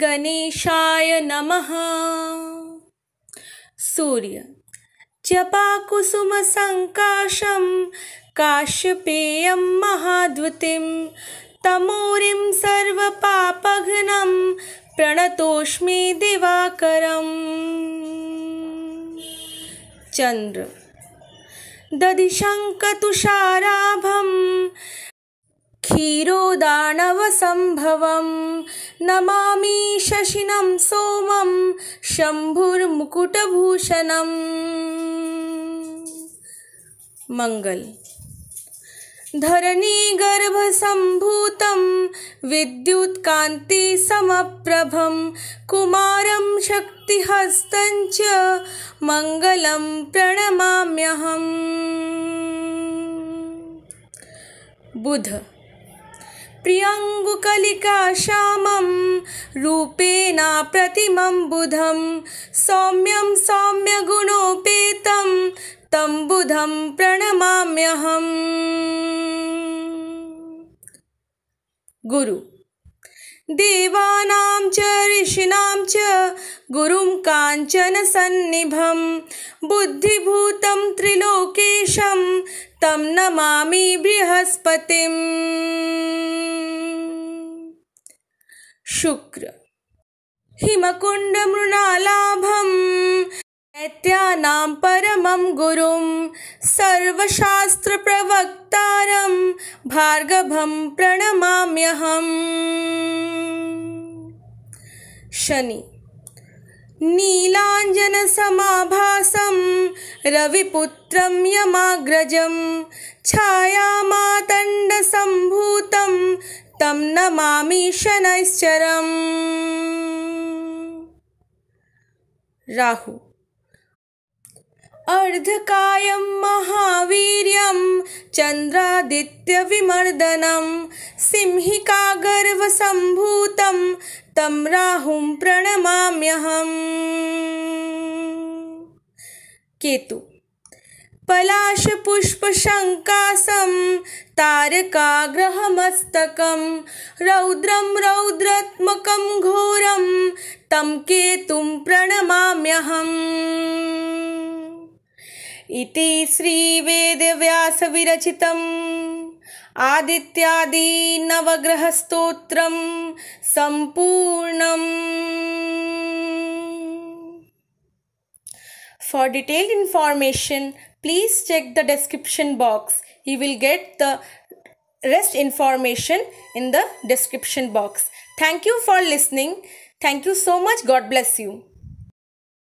गणेशाय नमः सूर्य जपाकुसुमसङ्काशं काश्यपेयं तमोरी तमोरिं सर्वपापघ्नं प्रणतोष्मि दिवाकरम् चन्द्र दधिशङ्कतुषाराभं क्षीरोदानवसम्भवं नमामि शशिनं सोमं शम्भुर्मुकुटभूषणम् मङ्गल धरणीगर्भसम्भूतं विद्युत्कान्तिसमप्रभं कुमारं शक्तिहस्तञ्च मङ्गलं प्रणमाम्यहम् बुध प्रियङ्गुकलिका श्यामं रूपेण प्रतिमं बुधं सौम्यं सौम्यगुणोपेतं तं बुधं प्रणमाम्यहम् गुरु देवानां च ऋषीणां च गुरुं सन्निभं बुद्धिभूतं त्रिलोकेशं तं नमामि बृहस्पतिम् शुक्र हिमकुण्डमृणालाभं दैत्यानां परमं गुरुं सर्वशास्त्रप्रवक्तारं भार्गवं प्रणमाम्यहम् शनि नीलाञ्जनसमाभासं रविपुत्रं यमाग्रजं छायामातण्डसम्भूतं तम नमामि शनैश्चरम राहु अर्धकायं महावीर्यं चन्द्रादित्यविमर्दनं सिंहिकागर्वसम्भूतं तं राहुं प्रणमाम्यहम् केतु पलाशपुष्पशङ्कासं तारकाग्रहमस्तक रौद्रं रौद्रत्मक घोरं तम केतु प्रणमाम्यहम् इति श्रीवेदव्यासविरचितम् आदित्यादिनवग्रहस्तोत्रं सम्पूर्णम् for detailed information Please check the description box. You will get the rest information in the description box. Thank you for listening. Thank you so much. God bless you.